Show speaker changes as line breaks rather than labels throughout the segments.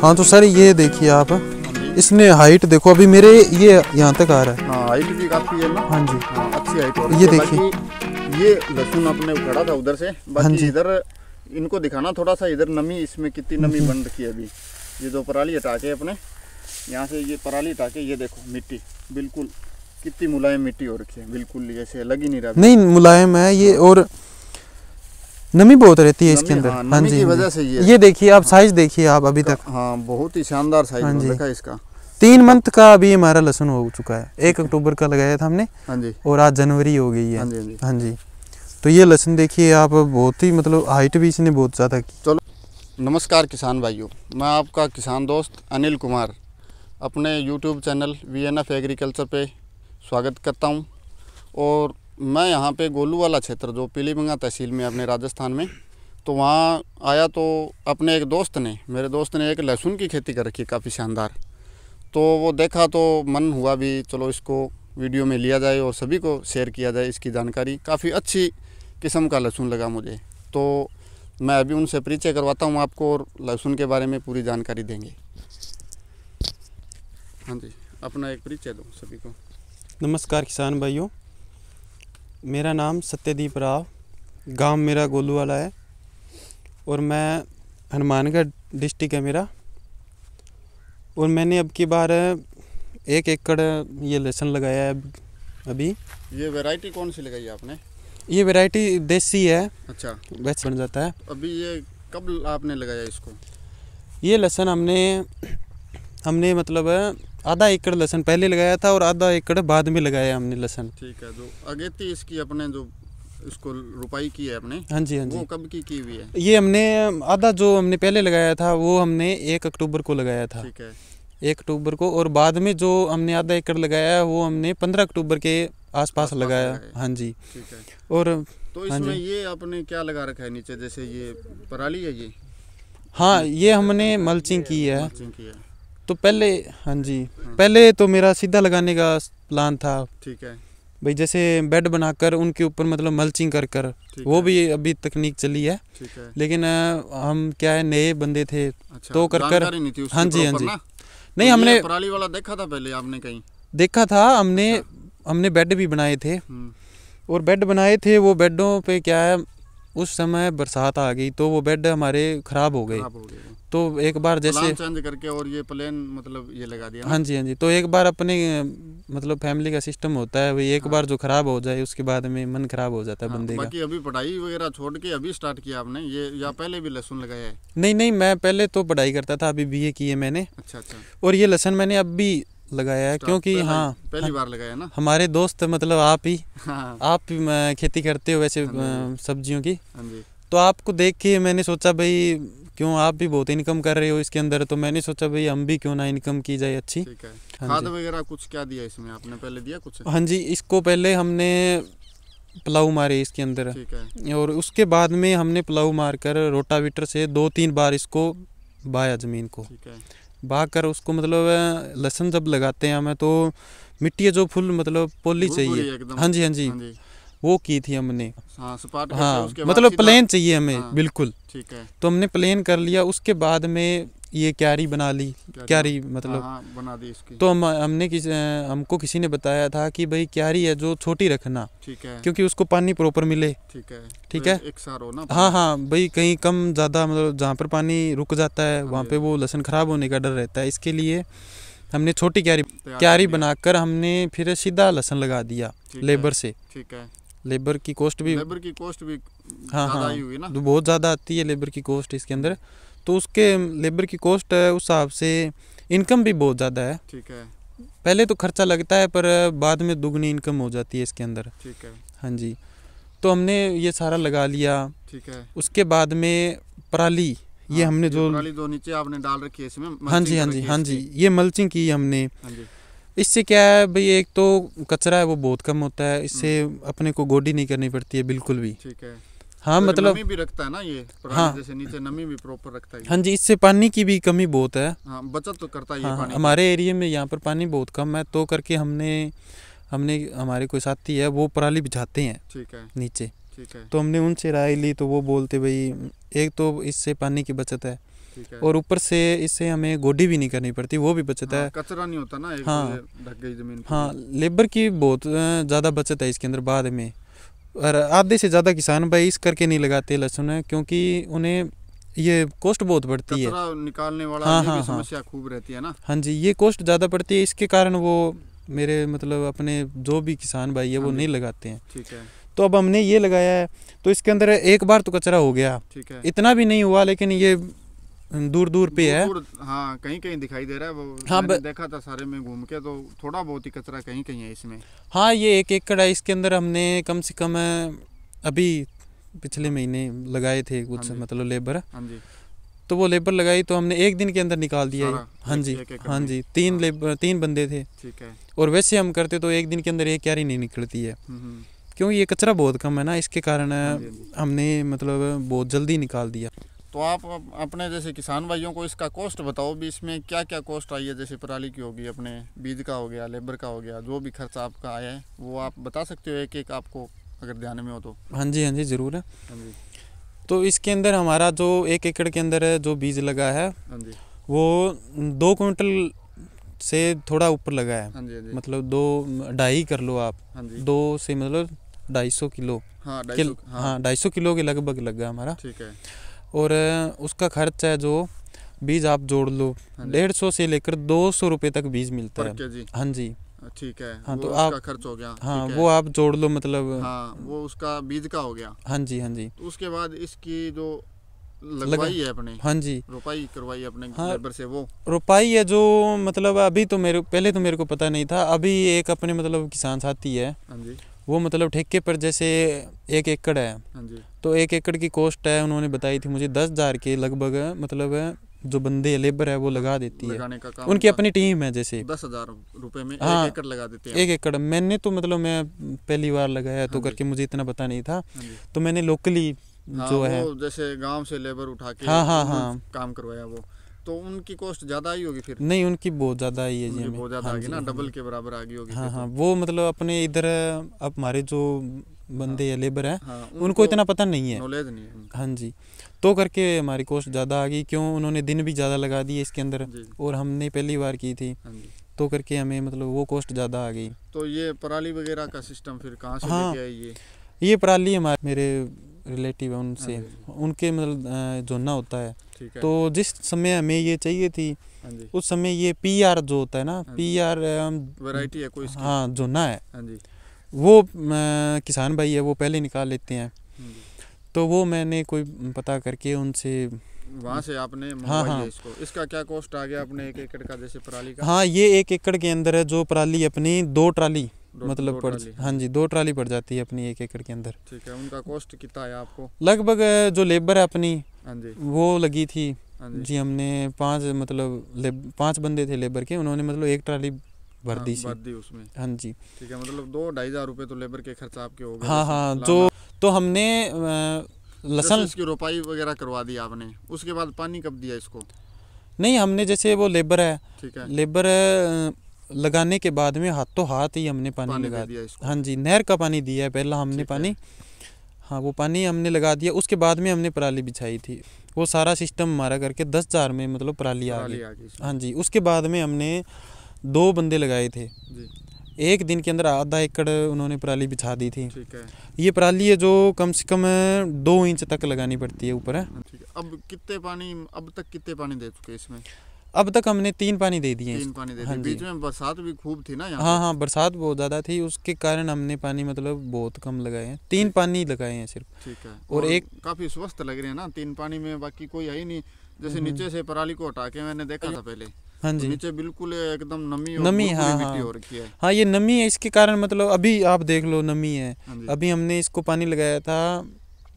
हाँ तो सर ये देखिए आप इसने हाइट देखो अभी मेरे ये यहाँ तक आ रहा है हाँ हाइट
भी काफ़ी है ना हाँ जी हाँ अच्छी हाइट ये देखिए ये लहसुन आपने उखाड़ा था उधर से हाँ जी इधर इनको दिखाना थोड़ा सा इधर नमी इसमें कितनी नमी हम्म। बन रखी है अभी ये दो पराली हटा के अपने यहाँ से ये पराली हटा के ये देखो मिट्टी बिल्कुल कितनी मुलायम मिट्टी हो रखी है बिल्कुल जैसे लग ही नहीं रहा नहीं
मुलायम है ये और नमी बहुत रहती है इसके अंदर हाँ, हाँ, हाँ जी वजह से ये देखिए आप साइज देखिए आप अभी हाँ, तक हाँ बहुत ही शानदार साइज हाँ जी इसका तीन मंथ का अभी हमारा लहसुन हो चुका है एक अक्टूबर का लगाया था हमने हाँ जी और आज जनवरी हो गई है हाँ जी हाँ तो ये लहसुन देखिए आप बहुत ही मतलब हाइट भी इसने बहुत ज़्यादा की
चलो नमस्कार किसान भाइयों मैं आपका किसान दोस्त अनिल कुमार अपने यूट्यूब चैनल वी एग्रीकल्चर पे स्वागत करता हूँ और मैं यहाँ पे गोलू वाला क्षेत्र जो पीलीबंगा तहसील में अपने राजस्थान में तो वहाँ आया तो अपने एक दोस्त ने मेरे दोस्त ने एक लहसुन की खेती कर रखी काफ़ी शानदार तो वो देखा तो मन हुआ भी चलो इसको वीडियो में लिया जाए और सभी को शेयर किया जाए इसकी जानकारी काफ़ी अच्छी किस्म का लहसुन लगा मुझे तो मैं अभी उनसे परिचय करवाता हूँ आपको और लहसुन के बारे में
पूरी जानकारी देंगे
हाँ जी अपना एक परिचय दो सभी को
नमस्कार किसान भाइयों मेरा नाम सत्यदीप राव गांव मेरा गोलू वाला है और मैं हनुमानगढ़ डिस्ट्रिक्ट है मेरा और मैंने अब की बार एक एकड़ ये लहसुन लगाया है अभी
ये वैरायटी कौन सी लगाई है आपने
ये वैरायटी देसी है अच्छा वैस बन जाता है
अभी ये कब आपने लगाया इसको
ये लहसुन हमने हमने मतलब आधा एकड़ लहसन पहले लगाया था और आधा एकड़ बाद में लगाया हमने लहसन ठीक है
जो अगेती इसकी अपने जो इसको रुपाई की है अपने हाँ जी हाँ जी वो कब की की हुई है ये हमने
आधा जो हमने पहले लगाया था वो हमने एक अक्टूबर को लगाया था ठीक है एक अक्टूबर को और बाद में जो हमने आधा एकड़ लगाया वो हमने पंद्रह अक्टूबर के आसपास लगाया हाँ जी ठीक है और तो हाँ इसमें हाँ
ये आपने क्या लगा रखा है नीचे जैसे ये पराली है ये
हाँ ये हमने मल्चिंग की है, मल्चिंग की है। तो पहले हाँ जी हाँ। पहले तो मेरा सीधा लगाने का प्लान था ठीक है भाई जैसे बेड बनाकर उनके ऊपर मतलब मल्चिंग कर कर वो भी अभी तकनीक चली है, है। लेकिन हम क्या है नए बंदे थे अच्छा, तो कर कर हाँ जी हाँ जी नहीं तो हमने
पराली वाला देखा था पहले आपने कहीं
देखा था हमने अच्छा। हमने बेड भी बनाए थे हम्म। और बेड बनाए थे वो बेडों पे क्या है उस समय बरसात आ गई तो वो बेड हमारे खराब हो गए तो एक बार तो जैसे
चेंज करके और ये प्लेन मतलब ये लगा दिया हाँ
जी हाँ जी तो एक बार अपने मतलब फैमिली का सिस्टम होता है भाई एक हाँ। बार जो खराब हो जाए उसके बाद में मन खराब हो जाता है हाँ, बंदे तो का बाकी
अभी पढ़ाई वगैरह छोड़ के अभी स्टार्ट किया आपने ये या पहले भी लहसुन लगाया है
नहीं नहीं मैं पहले तो पढ़ाई करता था अभी बी की है मैंने अच्छा अच्छा और ये लहसुन मैंने अब लगाया है क्योंकि हाँ, हाँ पहली हाँ, बार लगाया ना हमारे दोस्त मतलब आप ही हाँ। आप खेती करते हो वैसे हाँ सब्जियों की तो आपको देख के मैंने सोचा भाई क्यों आप भी बहुत इनकम कर रहे हो इसके अंदर तो मैंने सोचा भाई हम भी क्यों ना इनकम की जाए अच्छी खाद
वगैरह कुछ क्या दिया इसमें आपने पहले दिया कुछ हाँ
जी इसको पहले हमने प्लाऊ मारे इसके अंदर और उसके बाद में हमने प्लाऊ मार कर रोटावीटर से दो तीन बार इसको बाया जमीन को भाग कर उसको मतलब लहसुन जब लगाते हैं हमें तो मिट्टी जो फुल मतलब पोली चाहिए हाँ, हाँ जी हाँ जी वो की थी हमने हाँ, हाँ मतलब प्लेन चाहिए हमें हाँ, बिल्कुल ठीक है तो हमने प्लेन कर लिया उसके बाद में ये क्यारी बना ली क्यारी, क्यारी मतलब हाँ, हाँ, बना दी इसकी तो हम हमने किस, हमको किसी ने बताया था कि भाई क्यारी है जो छोटी रखना ठीक है क्योंकि उसको पानी प्रॉपर मिले ठीक है ठीक तो है एक सार हो ना हाँ हाँ भाई कहीं कम ज़्यादा मतलब जहाँ पर पानी रुक जाता है हाँ वहाँ पे वो लसन ख़राब होने का डर रहता है इसके लिए हमने छोटी क्यारी क्यारी बनाकर हमने फिर सीधा लसन लगा दिया लेबर से ठीक है लेबर की कॉस्ट भी लेबर की कॉस्ट भी हाँ हाँ तो बहुत ज़्यादा आती है लेबर की कॉस्ट इसके अंदर तो उसके लेबर की कॉस्ट है उस हिसाब से इनकम भी बहुत ज़्यादा है ठीक है पहले तो खर्चा लगता है पर बाद में दुगनी इनकम हो जाती है इसके अंदर ठीक है हाँ जी तो हमने ये सारा लगा लिया ठीक है उसके बाद में पराली हाँ, ये हमने जो पराली
दो नीचे आपने डाल रखी है इसमें हाँ जी हाँ, हाँ, हाँ जी हाँ जी
ये मल्चिंग की हमने इससे क्या है भाई एक तो कचरा है वो बहुत कम होता है इससे हम्म। अपने को गोडी नहीं करनी पड़ती है बिल्कुल भी ठीक है हाँ तो मतलब नमी भी रखता है ना ये हाँ जैसे नीचे नमी भी प्रॉपर रखता है हाँ जी इससे पानी की भी कमी बहुत है हाँ बचत तो करता है हाँ, हाँ, पानी हमारे एरिया में यहाँ पर पानी बहुत कम है तो करके हमने हमने हमारे कोई साथी है वो पराली बिछाते हैं ठीक है नीचे ठीक है तो हमने उनसे राय ली तो वो बोलते भाई एक तो इससे पानी की बचत है और ऊपर से इससे हमें गोडी भी नहीं करनी पड़ती वो भी बचत हाँ, है कचरा नहीं होता ना एक हाँ जमीन हाँ लेबर की बहुत ज़्यादा बचत है इसके अंदर बाद में और आधे से ज़्यादा किसान भाई इस करके नहीं लगाते लहसुन क्योंकि उन्हें ये कॉस्ट बहुत बढ़ती है
निकालने वाला हाँ, हाँ हाँ समस्या खूब रहती है ना
हाँ जी ये कॉस्ट ज़्यादा पड़ती है इसके कारण वो मेरे मतलब अपने जो भी किसान भाई है वो हाँ नहीं लगाते हैं ठीक है तो अब हमने ये लगाया है तो इसके अंदर एक बार तो कचरा हो गया ठीक है इतना भी नहीं हुआ लेकिन ये दूर दूर पे दूर,
है हाँ कहीं कहीं दिखाई दे रहा है वो हाँ ब... देखा था सारे में घूम के तो थोड़ा बहुत ही कचरा कहीं कहीं है इसमें
हाँ ये एक एकड़ है इसके अंदर हमने कम से कम अभी पिछले महीने लगाए थे कुछ हाँ मतलब लेबर हाँ तो वो लेबर लगाई तो हमने एक दिन के अंदर निकाल दिया हाँ जी हाँ जी तीन हाँ। लेबर तीन बंदे थे ठीक है और वैसे हम करते तो एक दिन के अंदर एक क्यारी नहीं निकलती है हम्म, हम्म। क्योंकि ये कचरा बहुत कम है ना इसके कारण हाँ हाँ हमने मतलब बहुत जल्दी निकाल दिया
तो आप अपने जैसे किसान भाइयों को इसका कॉस्ट बताओ भी इसमें क्या क्या कॉस्ट आई है जैसे पराली की होगी अपने बीज का हो गया लेबर का हो गया जो भी खर्चा आपका आया है वो आप बता सकते हो एक एक आपको अगर ध्यान में हो तो हाँ जी हाँ जी
ज़रूर है हाँ जी तो इसके अंदर हमारा जो एक एकड़ के अंदर जो बीज लगा है हाँ वो दो क्विंटल से थोड़ा ऊपर लगा है हाँ जी, हाँ जी। मतलब दो ढाई कर लो आप हाँ जी। दो से मतलब ढाई सौ किलो हाँ ढाई सौ हाँ, हाँ, किलो के लगभग लगा हमारा ठीक है और उसका खर्च है जो बीज आप जोड़ लो हाँ डेढ़ सौ से लेकर दो सौ रुपए तक बीज मिलता है हाँ जी ठीक है हाँ तो आप खर्च हो गया हाँ वो आप जोड़ लो मतलब हाँ
वो उसका बीज का हो गया हाँ जी हाँ जी तो उसके बाद इसकी जो लगवाई है अपने हाँ जी रोपाई करवाई अपने हाँ, लेबर से वो
रोपाई है जो मतलब अभी तो मेरे पहले तो मेरे को पता नहीं था अभी एक अपने मतलब किसान साथी है हाँ जी वो मतलब ठेके पर जैसे एक एकड़ है हाँ तो एक एकड़ की कॉस्ट है उन्होंने बताई थी मुझे दस हज़ार के लगभग मतलब जो बंदे लेबर है वो लगा देती है उनकी अपनी टीम है जैसे दस हजार रुपए में हाँ, एक एकड़ लगा देते हैं एक एकड़ मैंने तो मतलब मैं पहली बार लगाया हाँ तो करके मुझे इतना पता नहीं था हाँ तो मैंने लोकली हाँ, जो है
जैसे गांव से लेबर उठा के हाँ हाँ हाँ काम करवाया वो तो उनकी कॉस्ट ज़्यादा आई होगी फिर नहीं उनकी बहुत ज़्यादा आई है जी बहुत ज़्यादा हाँ आगी ना डबल हाँ के बराबर आ गई होगी हाँ तो। हाँ
वो मतलब अपने इधर अब हमारे जो बंदे हाँ, या लेबर है हाँ, उनको, उनको इतना पता नहीं है नॉलेज नहीं है हाँ जी तो करके हमारी कॉस्ट ज़्यादा आ गई क्यों उन्होंने दिन भी ज़्यादा लगा दिए इसके अंदर और हमने पहली बार की थी हाँ तो करके हमें मतलब वो कॉस्ट ज़्यादा आ गई
तो ये पराली वगैरह का सिस्टम फिर कहाँ से हाँ, ये
ये पराली हमारे मेरे रिलेटिव है हाँ उनसे उनके मतलब जोना होता है तो जिस समय हमें ये चाहिए थी हाँ उस समय ये पी आर जो होता है ना पी आर वैरायटी है कोई हाँ जो ना है हाँ वो किसान भाई है वो पहले निकाल लेते हैं हाँ तो वो मैंने कोई पता करके उनसे वहाँ से आपने हाँ हाँ
इसको इसका क्या कॉस्ट आ गया अपने एक एकड़ का जैसे पराली का हाँ
ये एक एकड़ के अंदर है जो पराली अपनी दो ट्राली मतलब दो पड़ हाँ जी दो ट्राली पड़ जाती है अपनी एक एकड़ के अंदर
ठीक है उनका कॉस्ट कितना है आपको
लगभग जो लेबर है अपनी हाँ वो लगी थी हाँ जी हमने पांच मतलब पांच बंदे थे लेबर के उन्होंने मतलब एक ट्राली भर हाँ, दी हाँ, दी उसमें हाँ जी
ठीक है मतलब दो ढाई हजार रूपए तो लेबर के खर्चा आपके हो गए हाँ हाँ जो
तो हमने लसन की
रोपाई वगैरह करवा दी आपने उसके बाद पानी कब दिया इसको
नहीं हमने जैसे वो लेबर है ठीक है लेबर लगाने के बाद में हाथों हाथ ही हमने पानी, पानी लगा दिया हाँ जी नहर का पानी दिया है पहला हमने पानी हाँ वो पानी हमने लगा दिया उसके बाद में हमने पराली बिछाई थी वो सारा सिस्टम मारा करके दस चार में मतलब पराली आ गई हाँ जी उसके बाद में हमने दो बंदे लगाए थे एक दिन के अंदर आधा एकड़ उन्होंने पराली बिछा दी थी ये पराली है जो कम से कम दो इंच तक लगानी पड़ती है ऊपर हाँ,
अब कितने पानी अब तक कितने पानी दे चुके इसमें
अब तक हमने तीन पानी दे दिए तीन पानी दे हाँ बीच
में बरसात भी खूब थी ना हाँ
हाँ बरसात बहुत ज़्यादा थी उसके कारण हमने पानी मतलब बहुत कम लगाए हैं तीन पानी लगाए हैं सिर्फ ठीक है और, और एक
काफ़ी स्वस्थ लग रहे हैं ना तीन पानी में बाकी कोई है ही नहीं जैसे हम्म। नीचे से पराली को हटा के मैंने देखा था पहले हाँ तो जी नीचे बिल्कुल एकदम नमी और नमी हाँ हाँ हो रखी है
हाँ ये नमी है इसके कारण मतलब अभी आप देख लो नमी है हाँ अभी हमने इसको पानी लगाया था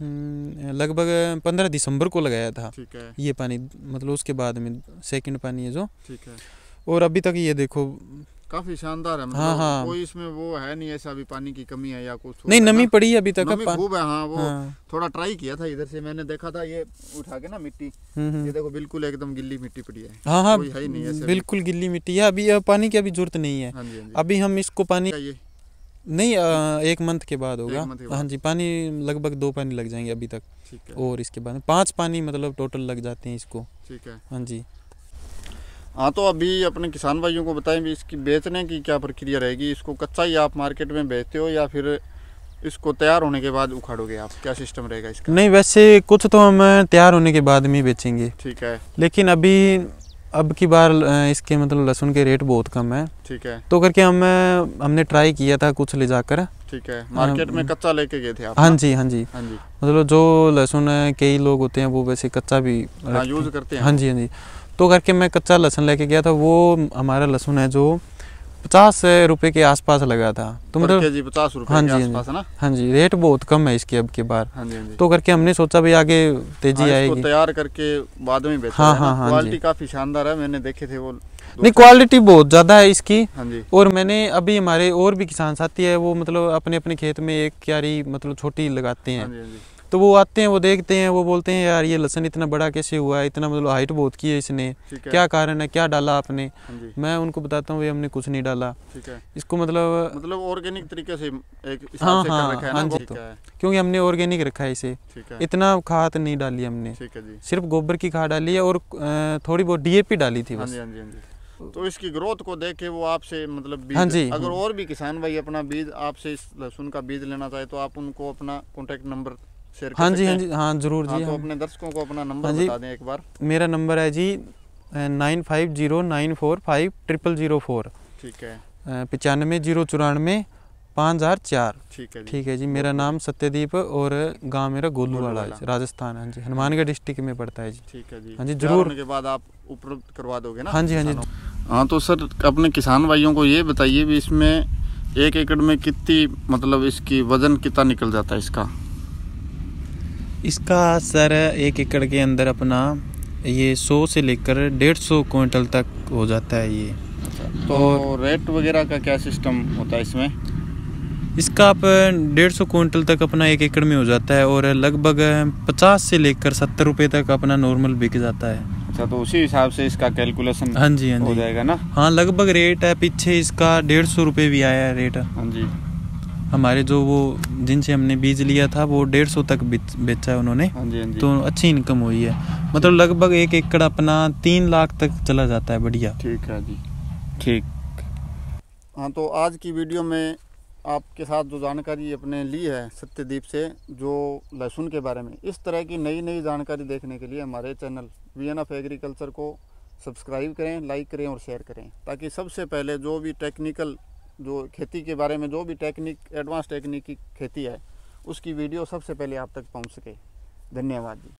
हम्म, लगभग पंद्रह दिसंबर को लगाया था ठीक है ये पानी मतलब उसके बाद में सेकंड पानी है जो ठीक है और अभी तक ये देखो
काफी शानदार है मतलब हाँ, हाँ। कोई इसमें वो है नहीं ऐसा अभी पानी की कमी है या कुछ नहीं नमी पड़ी है अभी तक नमी खूब है हाँ वो हाँ। थोड़ा ट्राई किया था इधर से मैंने देखा था ये उठा के ना मिट्टी हम्म, हम्म। ये देखो बिल्कुल एकदम गिल्ली मिट्टी पड़ी है
हाँ हाँ है नहीं बिल्कुल गिल्ली मिट्टी है अभी पानी की अभी जरूरत नहीं है हाँ हाँ अभी हम इसको पानी नहीं आ, एक मंथ के बाद होगा हाँ जी पानी लगभग दो पानी लग जाएंगे अभी तक और इसके बाद पांच पानी मतलब टोटल लग जाते हैं इसको ठीक है हाँ जी
हाँ तो अभी अपने किसान भाइयों को बताएं भी इसकी बेचने की क्या प्रक्रिया रहेगी इसको कच्चा ही आप मार्केट में बेचते हो या फिर इसको तैयार होने के बाद उखाड़ोगे आप क्या सिस्टम रहेगा
इसका नहीं वैसे कुछ तो हम तैयार होने के बाद में बेचेंगे ठीक है लेकिन अभी अब की बार इसके मतलब लहसुन के रेट बहुत कम है ठीक है तो करके हम हमने ट्राई किया था कुछ ले जाकर ठीक है मार्केट में कच्चा लेके गए थे आप हाँ जी हाँ जी हाँ जी मतलब जो लहसुन कई लोग होते हैं वो वैसे कच्चा भी हाँ, यूज करते हैं हाँ जी हाँ जी तो करके मैं कच्चा लहसुन लेके गया था वो हमारा लहसुन है जो पचास रुपए के आसपास लगा था तो मतलब पचास रुपए हाँ जी हाँ हाँ जी रेट बहुत कम है इसके अब के बार हाँ जी, हाँ जी। तो करके हमने सोचा भाई आगे तेजी हाँ, आएगी
तैयार करके बाद में बेचा हाँ, हाँ हाँ हाँ क्वालिटी काफी शानदार है मैंने देखे थे वो नहीं क्वालिटी
बहुत ज़्यादा है इसकी हाँ जी। और मैंने अभी हमारे और भी किसान साथी है वो मतलब अपने अपने खेत में एक क्यारी मतलब छोटी लगाते हैं हाँ हाँ तो वो आते हैं वो देखते हैं वो बोलते हैं यार ये लसन इतना बड़ा कैसे हुआ है इतना मतलब हाइट बहुत की है इसने है। क्या कारण है क्या डाला आपने हाँ मैं उनको बताता हूँ हमने कुछ नहीं डाला है इसको मतलब
मतलब ऑर्गेनिक तरीके से एक हाँ हाँ हाँ जी तो क्योंकि
हमने ऑर्गेनिक रखा है इसे इतना खाद नहीं डाली हमने सिर्फ गोबर की खाद डाली है और थोड़ी बहुत डीएपी डाली थी हाँ बस हाँ तो
इसकी ग्रोथ को देख के वो आपसे मतलब बीज हाँ जी अगर और भी किसान भाई अपना बीज आपसे इस लहसुन का बीज लेना चाहे तो आप उनको अपना कॉन्टेक्ट नंबर शेयर हाँ जी हाँ जी हाँ जरूर हाँ, जी तो हाँ, तो अपने दर्शकों को अपना नंबर हाँ बता दें एक बार
मेरा नंबर है जी nine five zero nine four five triple zero four ठीक है पचानवे जीरो चौरानवे पाँच हज़ार चार ठीक है ठीक है जी मेरा नाम सत्यदीप और गांव मेरा गोलूवाड़ा है राजस्थान हाँ जी हनुमानगढ़ डिस्ट्रिक्ट में पड़ता है जी ठीक है जी हाँ जी जरूर के
बाद आप उपलब्ध करवा दोगे ना हाँ जी हाँ जी हाँ तो सर अपने किसान भाइयों को ये बताइए भी इसमें एक एकड़ में कितनी मतलब इसकी वजन कितना निकल जाता है इसका
इसका सर एक एकड़ के अंदर अपना ये सौ से लेकर डेढ़ सौ क्विंटल तक हो जाता है ये तो और
रेट वगैरह का क्या सिस्टम होता है इसमें
इसका आप डेढ़ सौ क्विंटल तक अपना एक एकड़ में हो जाता है और लगभग पचास से लेकर सत्तर रुपये तक अपना नॉर्मल बिक जाता है
अच्छा तो उसी हिसाब से इसका कैलकुलेशन हाँ
जी हाँ जी हो जाएगा ना हाँ लगभग रेट है पीछे इसका डेढ़ सौ रुपये भी आया है रेट हाँ जी हमारे जो वो जिनसे हमने बीज लिया था वो डेढ़ सौ तक बेचा है उन्होंने हाँ हाँ तो अच्छी इनकम हुई है मतलब लगभग एक एकड़ अपना तीन लाख तक चला जाता है बढ़िया ठीक है जी ठीक
हाँ तो आज की वीडियो में आपके साथ जो जानकारी अपने ली है सत्यदीप से जो लहसुन के बारे में इस तरह की नई नई जानकारी देखने के लिए हमारे channel V N F agriculture को सब्सक्राइब करें लाइक करें और शेयर करें ताकि सबसे पहले जो भी टेक्निकल जो खेती के बारे में जो भी टेक्निक एडवांस टेक्निक की खेती है उसकी वीडियो सबसे पहले आप तक पहुँच सके धन्यवाद जी